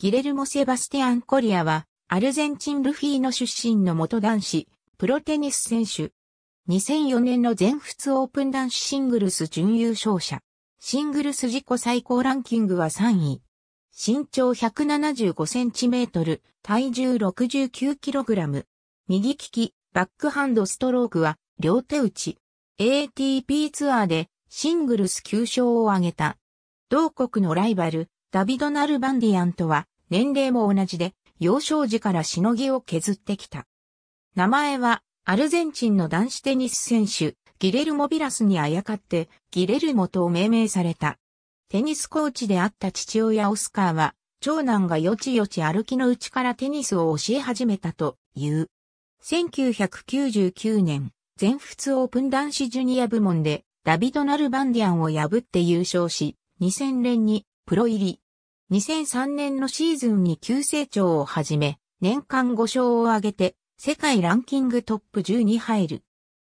ギレルモ・セバスティアン・コリアは、アルゼンチン・ルフィー出身の元男子、プロテニス選手。2004年の全仏オープン男子シングルス準優勝者。シングルス自己最高ランキングは3位。身長175センチメートル、体重69キログラム。右利き、バックハンドストロークは、両手打ち。ATP ツアーで、シングルス9勝を挙げた。同国のライバル、ダビド・ナルバンディアンとは年齢も同じで幼少時からしのぎを削ってきた。名前はアルゼンチンの男子テニス選手ギレルモ・ビラスにあやかってギレルモと命名された。テニスコーチであった父親オスカーは長男がよちよち歩きのうちからテニスを教え始めたという。1999年、全仏オープン男子ジュニア部門でダビド・ナルバンディアンを破って優勝し、2000年にプロ入り。2003年のシーズンに急成長をはじめ、年間5勝を挙げて、世界ランキングトップ10に入る。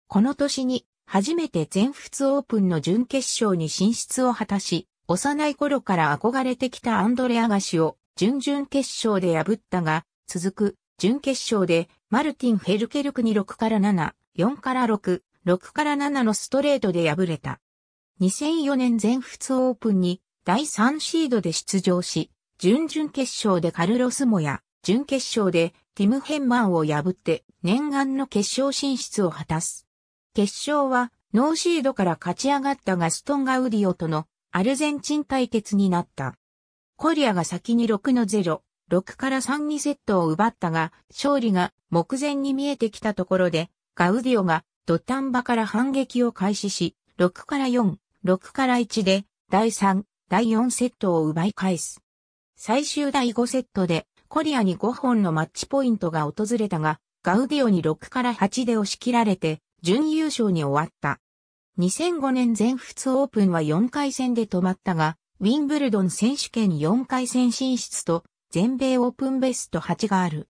この年に、初めて全仏オープンの準決勝に進出を果たし、幼い頃から憧れてきたアンドレアガシを準々決勝で破ったが、続く準決勝でマルティン・フェルケルクに6から7、4から6、6から7のストレートで敗れた。2004年全仏オープンに第3シードで出場し、準々決勝でカルロスモや、準決勝でティム・ヘンマンを破って念願の決勝進出を果たす。決勝はノーシードから勝ち上がったガストン・ガウディオとのアルゼンチン対決になった。コリアが先に6の0、6から3にセットを奪ったが、勝利が目前に見えてきたところで、ガウディオが土壇場から反撃を開始し、6から4、6から1で、第3、第4セットを奪い返す。最終第5セットで、コリアに5本のマッチポイントが訪れたが、ガウディオに6から8で押し切られて、準優勝に終わった。2005年全仏オープンは4回戦で止まったが、ウィンブルドン選手権4回戦進出と、全米オープンベスト8がある。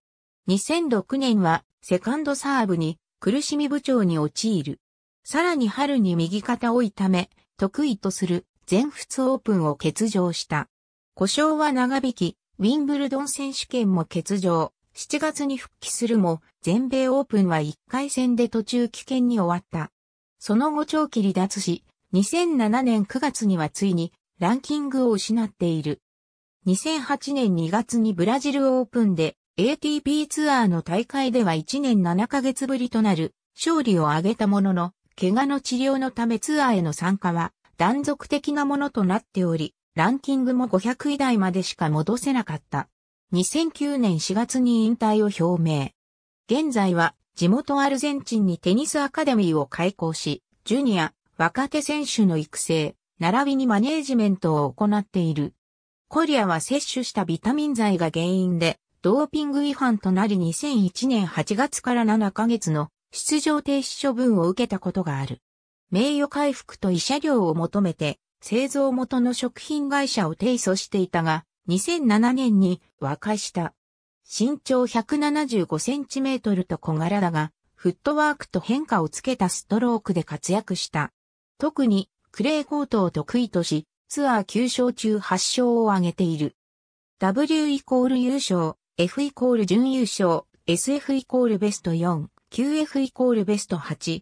2006年は、セカンドサーブに、苦しみ部長に陥る。さらに春に右肩を痛め、得意とする全仏オープンを欠場した。故障は長引き、ウィンブルドン選手権も欠場。7月に復帰するも、全米オープンは1回戦で途中棄権に終わった。その後長期離脱し、2007年9月にはついにランキングを失っている。2008年2月にブラジルオープンで ATP ツアーの大会では1年7ヶ月ぶりとなる勝利を挙げたものの、怪我の治療のためツアーへの参加は断続的なものとなっており、ランキングも500位台までしか戻せなかった。2009年4月に引退を表明。現在は地元アルゼンチンにテニスアカデミーを開校し、ジュニア、若手選手の育成、並びにマネージメントを行っている。コリアは摂取したビタミン剤が原因で、ドーピング違反となり2001年8月から7ヶ月の出場停止処分を受けたことがある。名誉回復と慰謝料を求めて、製造元の食品会社を提訴していたが、2007年に和解した。身長175センチメートルと小柄だが、フットワークと変化をつけたストロークで活躍した。特に、クレーコートを得意とし、ツアー9勝中8勝を挙げている。W イコール優勝、F イコール準優勝、SF イコールベスト4、QF イコールベスト8、